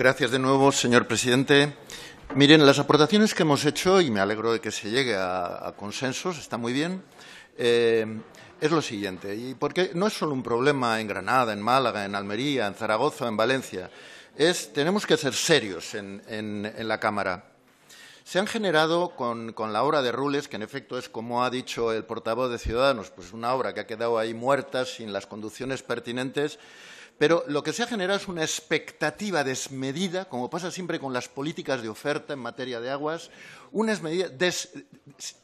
Gracias de nuevo, señor presidente. Miren, las aportaciones que hemos hecho, y me alegro de que se llegue a, consensos, está muy bien, eh, es lo siguiente. Y porque no es solo un problema en Granada, en Málaga, en Almería, en Zaragoza, en Valencia. tenemos que ser serios en, la Cámara. Se han generado con, la obra de Rules, que en efecto es, como ha dicho el portavoz de Ciudadanos, pues una obra que ha quedado ahí muerta, sin las conducciones pertinentes, pero lo que se ha generado es una expectativa desmedida, como pasa siempre con las políticas de oferta en materia de aguas, unas medidas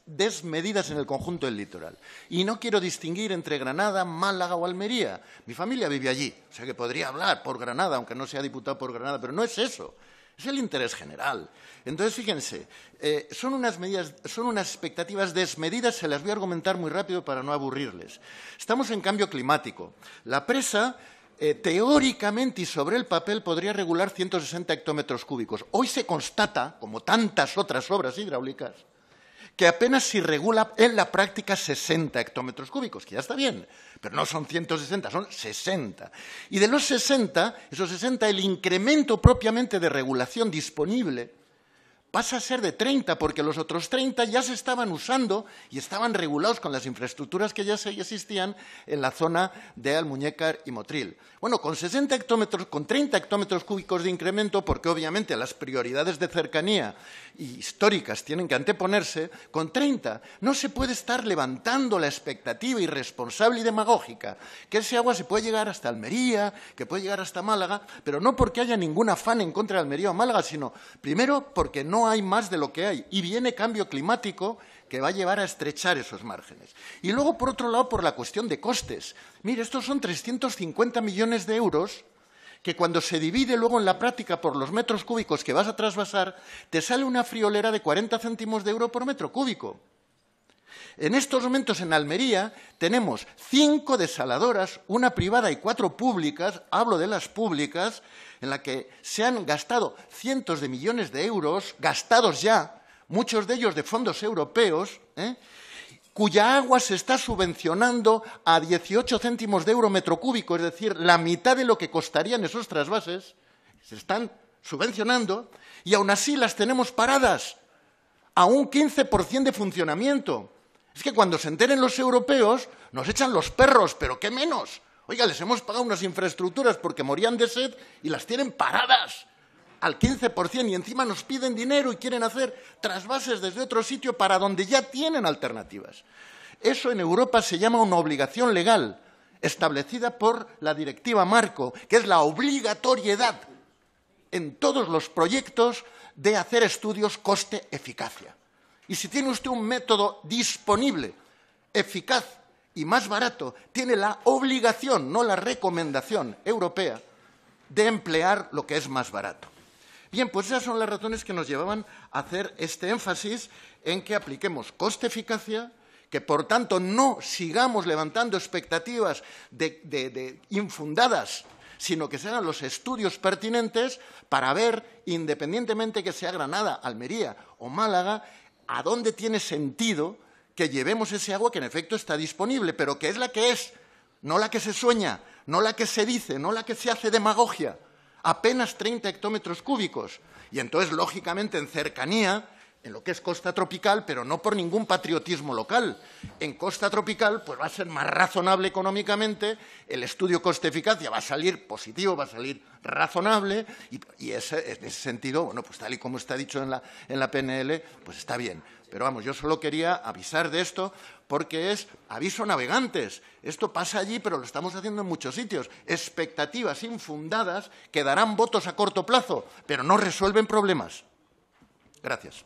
desmedidas en el conjunto del litoral. Y no quiero distinguir entre Granada, Málaga o Almería. Mi familia vive allí, o sea que podría hablar por Granada, aunque no sea diputado por Granada, pero no es eso. Es el interés general. Entonces, fíjense, eh, son, unas medidas, son unas expectativas desmedidas, se las voy a argumentar muy rápido para no aburrirles. Estamos en cambio climático. La presa eh, teóricamente y sobre el papel podría regular 160 hectómetros cúbicos. Hoy se constata, como tantas otras obras hidráulicas, que apenas si regula en la práctica 60 hectómetros cúbicos, que ya está bien, pero no son 160, son 60. Y de los 60, esos 60, el incremento propiamente de regulación disponible pasa a ser de 30, porque los otros 30 ya se estaban usando y estaban regulados con las infraestructuras que ya existían en la zona de Almuñécar y Motril. Bueno, con 60 hectómetros, con 30 hectómetros cúbicos de incremento, porque obviamente las prioridades de cercanía y históricas tienen que anteponerse, con 30 no se puede estar levantando la expectativa irresponsable y demagógica que ese agua se puede llegar hasta Almería, que puede llegar hasta Málaga, pero no porque haya ningún afán en contra de Almería o Málaga, sino primero porque no no hay más de lo que hay. Y viene cambio climático que va a llevar a estrechar esos márgenes. Y luego, por otro lado, por la cuestión de costes. Mire, estos son 350 millones de euros que cuando se divide luego en la práctica por los metros cúbicos que vas a trasvasar, te sale una friolera de 40 céntimos de euro por metro cúbico. En estos momentos en Almería tenemos cinco desaladoras, una privada y cuatro públicas, hablo de las públicas, en las que se han gastado cientos de millones de euros, gastados ya, muchos de ellos de fondos europeos, ¿eh? cuya agua se está subvencionando a 18 céntimos de euro metro cúbico, es decir, la mitad de lo que costarían esos trasvases, se están subvencionando, y aún así las tenemos paradas a un 15% de funcionamiento. Es que cuando se enteren los europeos, nos echan los perros, pero qué menos. Oiga, les hemos pagado unas infraestructuras porque morían de sed y las tienen paradas al 15% y encima nos piden dinero y quieren hacer trasvases desde otro sitio para donde ya tienen alternativas. Eso en Europa se llama una obligación legal establecida por la Directiva Marco, que es la obligatoriedad en todos los proyectos de hacer estudios coste-eficacia. Y si tiene usted un método disponible, eficaz y más barato, tiene la obligación, no la recomendación europea, de emplear lo que es más barato. Bien, pues esas son las razones que nos llevaban a hacer este énfasis en que apliquemos coste-eficacia, que por tanto no sigamos levantando expectativas infundadas, sino que sean los estudios pertinentes para ver, independientemente que sea Granada, Almería o Málaga, a dónde tiene sentido que llevemos ese agua que en efecto está disponible, pero que es la que es, no la que se sueña, no la que se dice, no la que se hace demagogia, apenas 30 hectómetros cúbicos. Y entonces, lógicamente, en cercanía, en lo que es costa tropical, pero no por ningún patriotismo local. En costa tropical, pues va a ser más razonable económicamente, el estudio coste-eficacia va a salir positivo, va a salir razonable, y, en ese sentido, bueno, pues tal y como está dicho en la, en la PNL, pues está bien. Pero vamos, yo solo quería avisar de esto porque es aviso navegantes. Esto pasa allí, pero lo estamos haciendo en muchos sitios. Expectativas infundadas que darán votos a corto plazo, pero no resuelven problemas. Gracias.